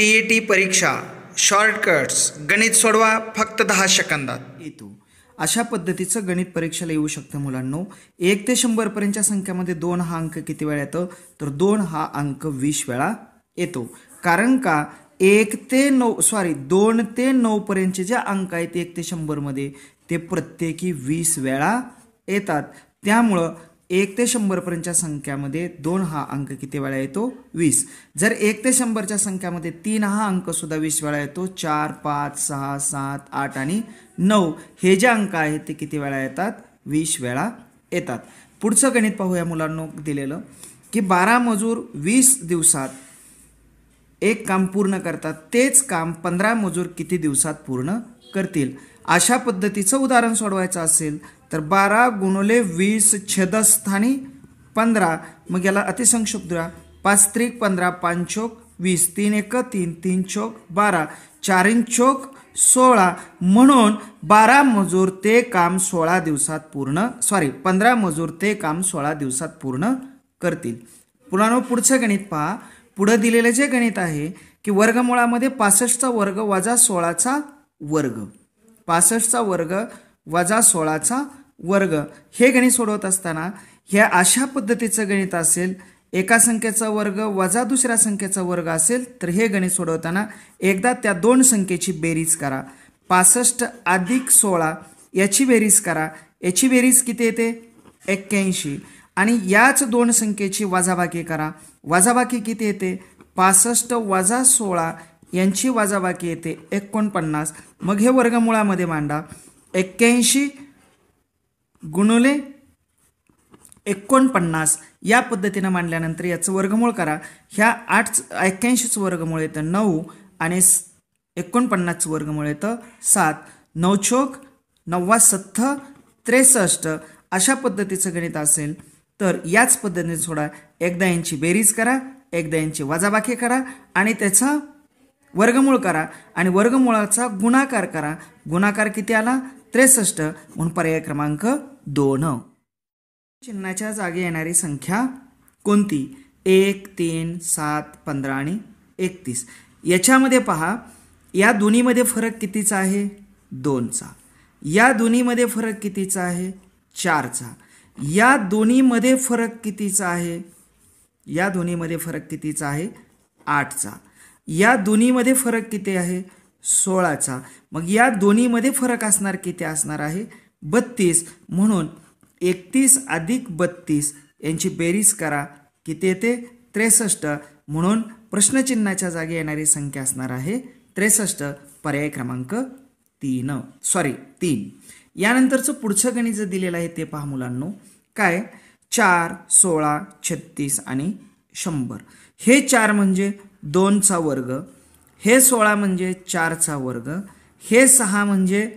T E e T परीक्षा shortcuts गणित सोडवा फक्त दहा सेकंदात येतो अशा पद्धतीचं गणित परीक्षेला येऊ शकतं मुलांनो एक ते शंभरपर्यंतच्या संख्यामध्ये दोन हा अंक किती वेळा येतो तर दोन हा अंक वीस वेळा येतो कारण का एक ते नऊ सॉरी दोन ते नऊपर्यंतचे जे अंक आहेत एक ते शंभरमध्ये ते प्रत्येकी वीस वेळा येतात त्यामुळं एक ते शंभरपर्यंतच्या संख्यामध्ये दोन हा अंक किती वेळा येतो वीस जर एक ते शंभरच्या संख्यामध्ये तीन हा अंकसुद्धा वीस वेळा येतो चार पाच सहा सात आठ आणि नऊ हे जे अंक आहेत ते किती वेळा येतात वीस वेळा येतात पुढचं गणित पाहूया मुलांना दिलेलं की बारा मजूर वीस दिवसात एक काम पूर्ण करतात तेच काम पंधरा मजूर किती दिवसात पूर्ण करतील अशा पद्धतीचं उदाहरण सोडवायचं असेल तर बारा गुणोले वीस छेदस्थानी पंधरा मग याला द्या पाच त्रिक पंधरा पाचोक वीस तीन एक तीन तीन चोक बारा चारीन चोक सोळा म्हणून बारा मजूर ते काम सोळा दिवसात पूर्ण सॉरी पंधरा मजूर ते काम सोळा दिवसात पूर्ण करतील पुन्हा पुढचं गणित पहा पुढं दिलेलं जे गणित आहे की वर्गमुळामध्ये पासष्टचा वर्ग वजा सोळाचा वर्ग पासष्टचा वर्ग वजा सोळाचा वर्ग हे गणित सोडवत असताना ह्या अशा पद्धतीचं गणित असेल एका संख्येचा वर्ग वजा दुसऱ्या संख्येचा वर्ग असेल तर हे गणित सोडवताना एकदा त्या दोन संख्येची बेरीज करा पासष्ट अधिक सोळा याची बेरीज करा याची बेरीज किती येते एक्क्याऐंशी आणि याच दोन संख्येची वजाबाकी करा वजाबाकी किती येते पासष्ट वजा सोळा यांची वजाबाकी येते एकोणपन्नास मग हे वर्गमुळामध्ये मांडा एक्क्याऐंशी गुणुले एकोणपन्नास या पद्धतीनं मांडल्यानंतर याचं वर्गमूळ करा ह्या आठ एक्क्याऐंशीचं वर्गमूळ येतं नऊ आणि एकोणपन्नासचं वर्गमूळ येतं सात नवछोक नव्वा सत्त त्रेसष्ट अशा पद्धतीचं गणित असेल तर याच पद्धतीने सोडा एकदा यांची बेरीज करा एकदा यांची वजाबाकी करा आणि त्याचा वर्गमूळ करा आणि वर्गमूळाचा गुणाकार करा गुणाकार किती आला त्रेसष्ट म्हणून पर्याय क्रमांक दोन चिन्हाच्या जागी येणारी संख्या कोणती एक तीन सात पंधरा आणि एकतीस याच्यामध्ये पहा या दोन्हीमध्ये फरक कितीचा आहे दोनचा या दोन्हीमध्ये फरक कितीचा आहे चारचा या दोन्हीमध्ये फरक कितीचा आहे या दोन्हीमध्ये फरक कितीचा आहे आठचा या दोन्हीमध्ये फरक किती आहे सोळाचा मग या दोन्हीमध्ये फरक असणार किती असणार आहे बत्तीस म्हणून एकतीस अधिक बत्तीस यांची बेरीज करा किती येते त्रेसष्ट म्हणून प्रश्नचिन्हाच्या जागी येणारी संख्या असणार आहे त्रेसष्ट पर्याय क्रमांक तीन सॉरी तीन यानंतरचं पुढचं गणित जे दिलेलं आहे ते पहा मुलांनो काय चार सोळा छत्तीस आणि शंभर हे चार म्हणजे दोनचा वर्ग हे सोळा म्हणजे चारचा वर्ग हे सहा म्हणजे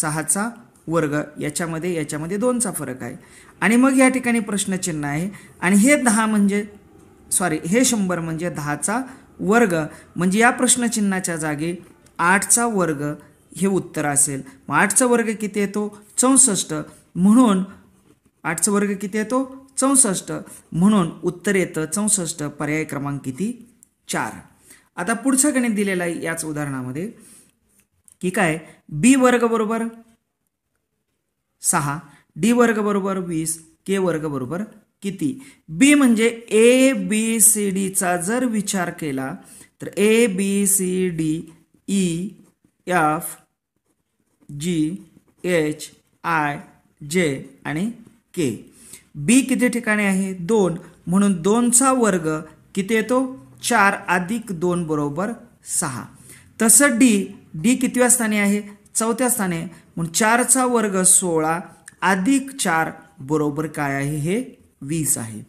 सहाचा वर्ग याच्यामध्ये याच्यामध्ये दोनचा फरक आहे आणि मग या ठिकाणी प्रश्नचिन्ह आहे आणि हे दहा म्हणजे सॉरी हे शंभर म्हणजे दहाचा वर्ग म्हणजे या प्रश्नचिन्हाच्या जागी आठचा वर्ग हे उत्तर असेल मग आठचा वर्ग किती येतो चौसष्ट म्हणून आठचा वर्ग किती येतो चौसष्ट म्हणून उत्तर येतं चौसष्ट पर्याय क्रमांक किती चार आता पुढचं गणित दिलेलं आहे याच उदाहरणामध्ये की काय बी वर्ग बरोबर सहा डी वर्ग बरोबर वीस के वर्ग बरोबर किती बी म्हणजे ए बी सी डीचा जर विचार केला तर A B C D E F G H I J आणि के बी किती ठिकाणी आहे दोन म्हणून दोनचा वर्ग किती येतो चार अधिक दोन बरोबर सहा तसं डी डी कितव्या स्थानी आहे चौथ्या स्थाने आहे म्हणून चारचा वर्ग सोळा अधिक चार बरोबर काय आहे हे वीस आहे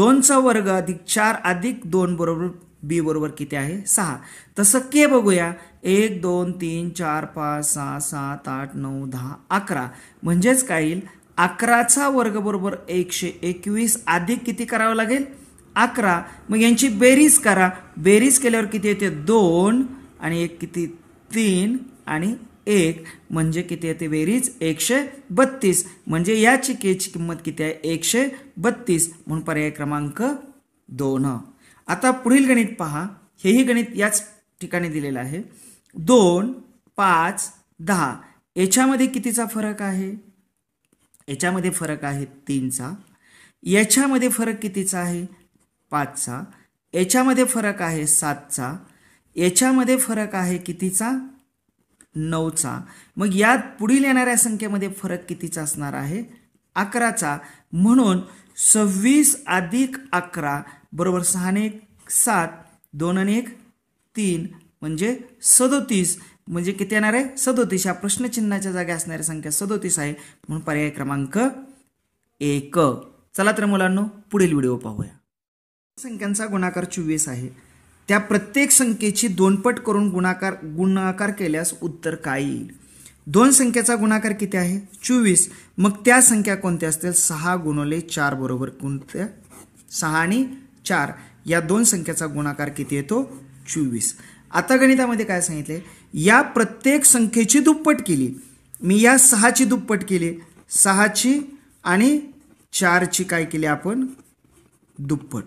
दोनचा वर्ग अधिक चार अधिक दोन बरोबर बी बरोबर किती आहे सहा तसं के बघूया एक दोन तीन चार पाच सहा सात आठ नऊ दहा अकरा म्हणजेच काय येईल अकराचा वर्ग बरोबर एकशे एकवीस अधिक किती करावं लागेल अकरा मग यांची बेरीज करा बेरीज केल्यावर किती येते दोन आणि एक किती तीन आणि एक म्हणजे किती येते बेरीज एकशे बत्तीस म्हणजे या चिकेची किंमत किती आहे एकशे बत्तीस म्हणून पर्याय क्रमांक दोन आता पुढील गणित पहा हेही गणित याच ठिकाणी दिलेलं आहे दोन पाच दहा याच्यामध्ये कितीचा फरक आहे याच्यामध्ये फरक आहे तीनचा याच्यामध्ये फरक कितीचा आहे पाचचा याच्यामध्ये फरक आहे सातचा याच्यामध्ये फरक आहे कितीचा नऊचा मग यात पुढील येणाऱ्या संख्येमध्ये फरक कितीचा असणार आहे अकराचा म्हणून सव्वीस अधिक अकरा बरोबर सहाने सात दोन आणि एक तीन म्हणजे सदोतीस म्हणजे किती येणार आहे सदोतीस या प्रश्नचिन्हाच्या जागी असणारी संख्या सदोतीस आहे म्हणून पर्याय क्रमांक एक चला तर मुलांनो पुढील व्हिडिओ पाहूया संख्यांचा गुणाकार चोवीस आहे त्या प्रत्येक संख्येची दोनपट करून गुणाकार गुणाकार केल्यास उत्तर काय येईल दोन संख्येचा गुणाकार किती आहे चोवीस मग त्या संख्या कोणत्या असतील सहा गुणवले चार बरोबर कोणत्या सहा आणि चार या दोन संख्येचा गुणाकार किती येतो चोवीस आता गणितामध्ये काय सांगितले या प्रत्येक संख्येची दुप्पट केली मी या सहाची दुप्पट केली सहाची आणि चारची काय केली आपण दुप्पट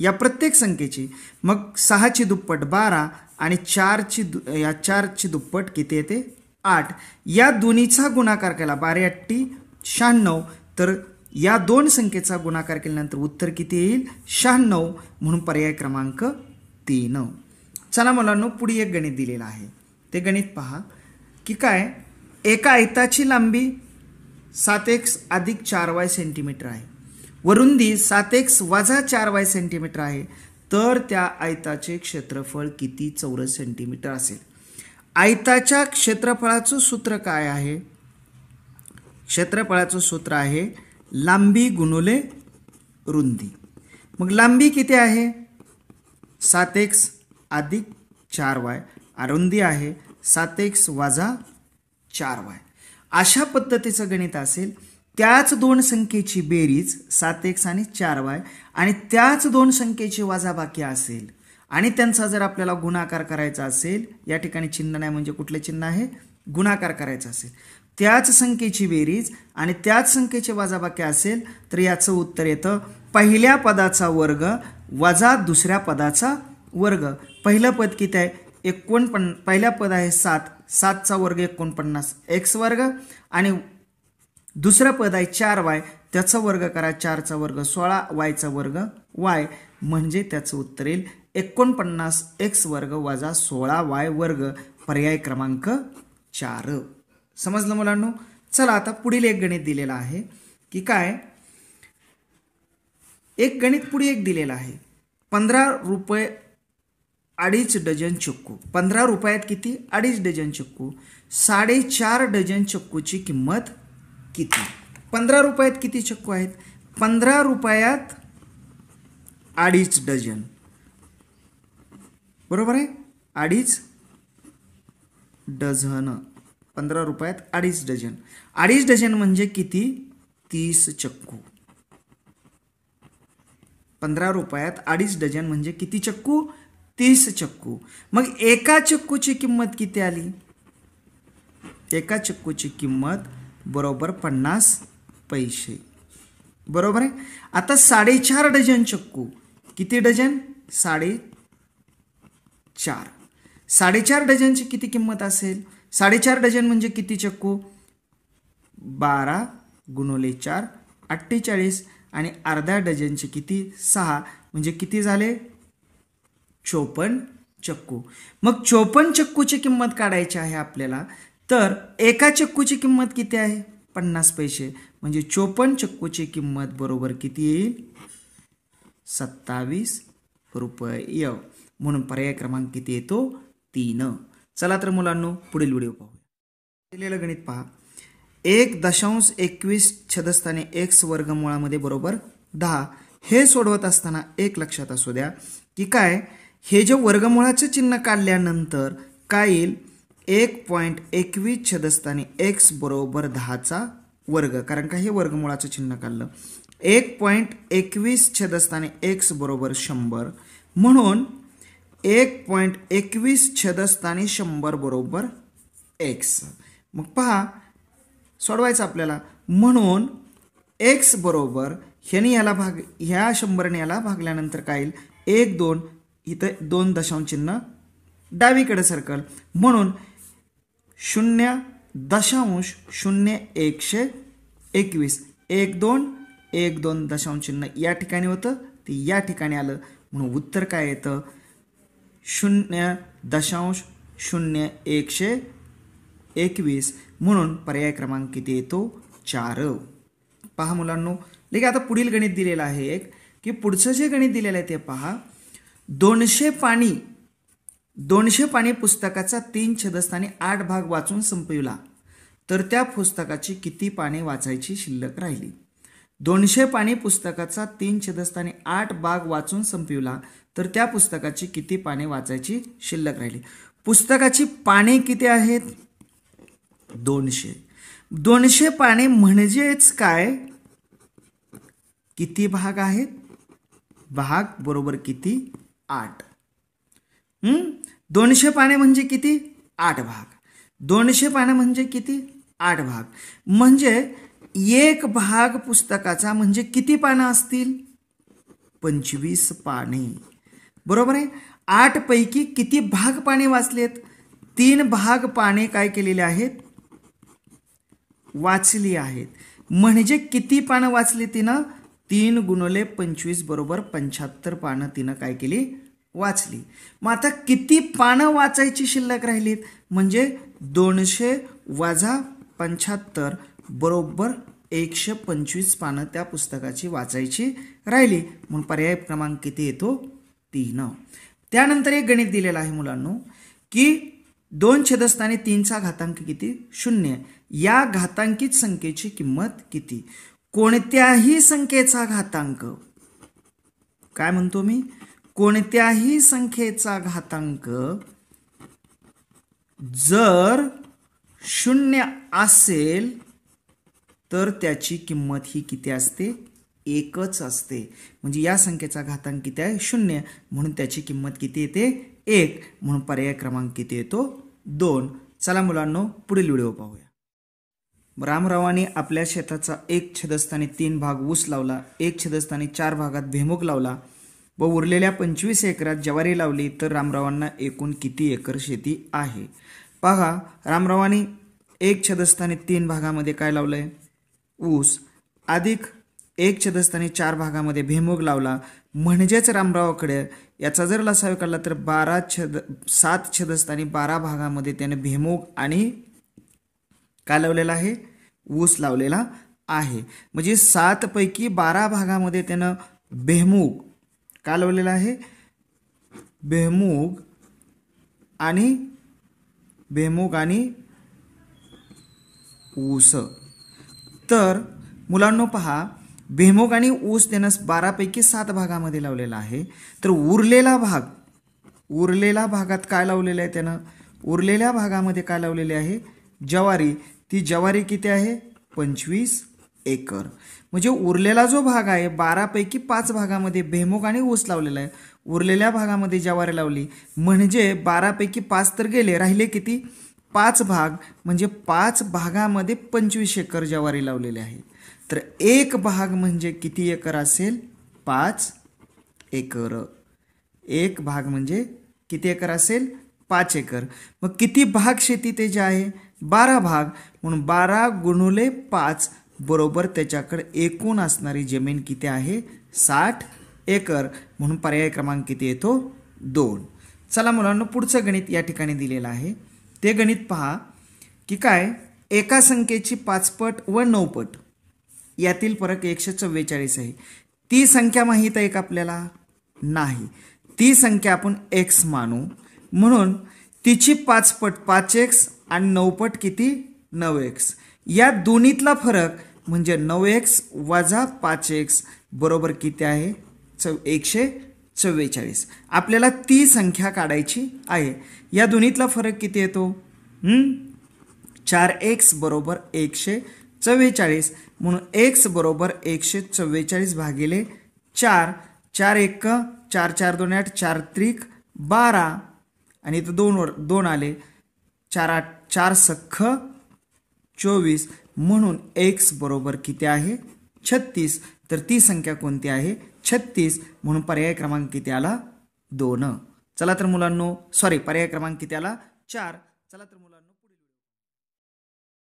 या प्रत्येक संख्येची मग सहाची दुप्पट बारा आणि चारची दु या चारची दुप्पट किती येते आठ या दोन्हीचा गुणाकार केला बारेआट्टी अठ्ठी शहाण्णव तर या दोन संख्येचा गुणाकार केल्यानंतर उत्तर किती येईल शहाण्णव म्हणून पर्याय क्रमांक तीन चला मुलांनो पुढे एक गणित दिलेलं आहे ते गणित पहा की काय एका आयताची लांबी सात एक्स अधिक चार वाय सेंटीमीटर आहे वरुंदी सात एक्स वजा चार वाय सेंटीमीटर आहे तर त्या आयताचे क्षेत्रफळ किती चौरस सेंटीमीटर असेल आयताच्या क्षेत्रफळाचं सूत्र काय आहे क्षेत्रफळाचं सूत्र आहे लांबी गुणुले रुंदी मग लांबी किती आहे सात एक्स अधिक चार वाय अरुंदी आहे सात एक्स वाजा चार वाय अशा पद्धतीचं गणित असेल त्याच दोन संख्येची बेरीज सात एक्स आणि चार वाय आणि त्याच दोन संख्येची वजाबाकी असेल आणि त्यांचा जर आपल्याला गुणाकार करायचा असेल या ठिकाणी चिन्ह नाही म्हणजे कुठले चिन्ह आहे गुणाकार करायचा असेल त्याच संख्येची बेरीज आणि त्याच संख्येची वजाबाकी असेल तर याचं उत्तर येतं पहिल्या पदाचा वर्ग वजा दुसऱ्या पदाचा वर्ग पहिलं पद किती आहे एकोणपन्न पहिला पद आहे सात सातचा वर्ग एकोणपन्नास एक्स वर्ग आणि दुसरं पद आहे चार वाय त्याचा वर्ग करा चारचा वर्ग सोळा वायचा वर्ग वाय म्हणजे त्याचं उत्तर येईल एकोणपन्नास एक्स वर्ग वजा सोळा वाय वर्ग पर्याय क्रमांक चार समजलं मुलांनो चला आता पुढील एक गणित दिलेलं आहे की काय एक गणित पुढे एक दिलेलं आहे पंधरा रुपये अडीच डझन चक्कू पंधरा रुपयात किती अडीच डझन चक्कू साडेचार डझन चक्कूची किंमत किती पंधरा रुपयात किती चक्कू आहेत पंधरा रुपयात अडीच डझन बरोबर आहे अडीच डझन पंधरा रुपयात अडीच डझन अडीच डझन म्हणजे किती तीस चक्कू पंधरा रुपयात अडीच डझन म्हणजे किती चक्कू तीस चक्कू मग एका चक्कूची किंमत किती आली एका चक्कूची किंमत बरोबर पन्नास पैसे बरोबर आहे आता साडेचार डझन चक्कू किती डझन साडे चार साडेचार डझनची किती किंमत असेल साडेचार डझन म्हणजे किती चक्कू बारा गुणवले चार अठ्ठेचाळीस आणि अर्धा डझनचे किती सहा म्हणजे किती झाले चोपन्न चक्कू मग चोपन्न चक्कूची किंमत काढायची आहे आपल्याला तर एका चक्कूची किंमत किती आहे पन्नास पैसे म्हणजे चोपन्न चक्कूची किंमत बरोबर किती येईल सत्तावीस रुपये म्हणून पर्याय क्रमांक किती येतो तीन चला तर मुलांनो पुढील व्हिडिओ पाहूया दिलेलं गणित पहा एक दशांश एकवीस छदस्थाने एक्स वर्गमुळामध्ये बरोबर दहा हे सोडवत असताना एक लक्षात असू द्या की काय हे जे वर्गमुळाचं चिन्ह काढल्यानंतर काय येईल एक पॉईंट एकवीस छदस्थानी एक्स बरोबर दहाचा वर्ग कारण का हे वर्गमुळाचं चिन्ह काढलं एक पॉईंट एकवीस छदस्थानी एक्स बरोबर शंभर म्हणून एक पॉईंट एकवीस छदस्थानी शंभर बरोबर एक्स मग पहा सोडवायचं आपल्याला म्हणून एक्स बरोबर ह्याने याला भाग ह्या शंभरने याला भागल्यानंतर काय येईल एक दोन इथं दोन दशांश चिन्ह डावीकडे सर्कल म्हणून शून्य दशांश शून्य एकशे एकवीस एक दोन एक दोन दशांश चिन्ह या ठिकाणी होतं ते या ठिकाणी आलं म्हणून उत्तर काय येतं शून्य दशांश शून्य एकशे एकवीस म्हणून पर्याय क्रमांक किती येतो चार पहा मुलांनो लेखी आता पुढील गणित दिलेलं आहे एक की पुढचं जे गणित दिलेलं आहे ते पहा दोनशे पाणी दोनशे पाने पुस्तकाचा तीन छदस्थानी आठ भाग वाचून संपविला तर त्या पुस्तकाची किती पाने वाचायची शिल्लक राहिली दोनशे पाने पुस्तकाचा तीन छदस्थानी आठ भाग वाचून संपविला तर त्या पुस्तकाची किती पाने वाचायची शिल्लक राहिली पुस्तकाची पाने किती आहेत दोनशे दोनशे पाने म्हणजेच काय किती भाग आहेत भाग बरोबर किती आठ दोनशे पाने म्हणजे किती आठ भाग दोनशे पाने म्हणजे किती आठ भाग म्हणजे एक भाग पुस्तकाचा म्हणजे किती पानं असतील पंचवीस पाने बरोबर आहे आठ पैकी किती भाग पाने वाचलेत तीन भाग पाने काय केलेले आहेत वाचली आहेत म्हणजे किती पानं वाचली तिनं तीन गुणले पंचवीस बरोबर पंच्याहत्तर पानं तिनं काय केली वाचली मग आता किती पानं वाचायची शिल्लक राहिलीत म्हणजे दोनशे वजा पंच्याहत्तर बरोबर एकशे पंचवीस पानं त्या पुस्तकाची वाचायची राहिली म्हणून पर्याय क्रमांक किती येतो तीन त्यानंतर एक गणित दिलेलं आहे मुलांनो की दोन छेदस्थानी तीनचा घातांक किती शून्य या घातांकित संख्येची किंमत किती कोणत्याही संख्येचा घातांक काय म्हणतो मी कोणत्याही संख्येचा घातांक जर शून्य असेल तर त्याची किंमत ही किती असते एकच असते म्हणजे या संख्येचा घातांक किती आहे शून्य म्हणून त्याची किंमत किती येते एक म्हणून पर्याय क्रमांक किती येतो दोन चला मुलांनो पुढील व्हिडिओ पाहूया रामरावाने आपल्या शेताचा एक छेदस्थानी तीन भाग ऊस लावला एक छेदस्थानी चार भागात भेमूक लावला व उरलेल्या पंचवीस एकरात ज्वारी लावली तर रामरावांना एकूण किती एकर शेती आहे पहा रामरावांनी एक छदस्थानी तीन भागामध्ये काय लावलं आहे ऊस अधिक एक छदस्थानी चार भागामध्ये भेमोग लावला म्हणजेच रामरावाकडे याचा जर लसाव काढला तर बारा छद सात छदस्थानी बारा भागामध्ये त्याने भेमोग आणि काय लावलेला आहे ऊस लावलेला आहे म्हणजे सातपैकी बारा भागामध्ये त्यानं भेमूग का लावलेलं आहे बेहमूग आणि बेहमूग आणि ऊस तर मुलांनो पहा बेहमोग आणि ऊस त्यानं बारापैकी सात भागामध्ये लावलेला आहे तर उरलेला भाग उरलेला भागात काय लावलेलं आहे त्यानं उरलेल्या भागामध्ये काय लावलेले आहे जवारी ती जवारी किती आहे पंचवीस एकर म्हणजे उरलेला जो भाग आहे बारापैकी पाच भागामध्ये भेमोग आणि ऊस लावलेला आहे उरलेल्या भागामध्ये ज्वारी लावली म्हणजे बारापैकी पाच तर गेले राहिले किती पाच भाग म्हणजे पाच भागामध्ये पंचवीस एकर ज्वारी लावलेली आहे तर एक भाग म्हणजे किती एकर असेल पाच एकर एक भाग म्हणजे किती एकर असेल पाच एकर मग किती भाग शेती ते जे आहे बारा भाग म्हणून बारा गुणुले पाच बरोबर त्याच्याकडे एकूण असणारी जमीन किती आहे साठ एकर म्हणून पर्याय क्रमांक किती येतो दोन चला मुलांना पुढचं गणित या ठिकाणी दिलेलं आहे ते गणित पहा की काय एका संख्येची पाचपट व नऊपट यातील फरक एकशे चव्वेचाळीस आहे ती संख्या माहीत आहे का आपल्याला नाही ती संख्या आपण एक्स मानू म्हणून तिची पाचपट पाच एक्स आणि नऊपट किती नऊ एक्स या दोन्हीतला फरक म्हणजे नऊ एक्स वजा पाच एक्स बरोबर किती आहे चौ एकशे चव्वेचाळीस आपल्याला ती संख्या काढायची आहे या दोन्हीतला फरक किती येतो चार एक्स बरोबर एकशे चव्वेचाळीस म्हणून एक्स बरोबर एकशे चव्वेचाळीस भागिले चार चार एक चार चार दोन आठ चार त्रिक बारा आणि इथं दोन वर दोन आले चार आठ चार सख्ख चोवीस म्हणून एक्स बरोबर किती आहे छत्तीस तर ती संख्या कोणती आहे छत्तीस म्हणून पर्याय क्रमांक किती आला दोन चला तर मुलांनो सॉरी पर्याय क्रमांक किती आला चार चला तर मुला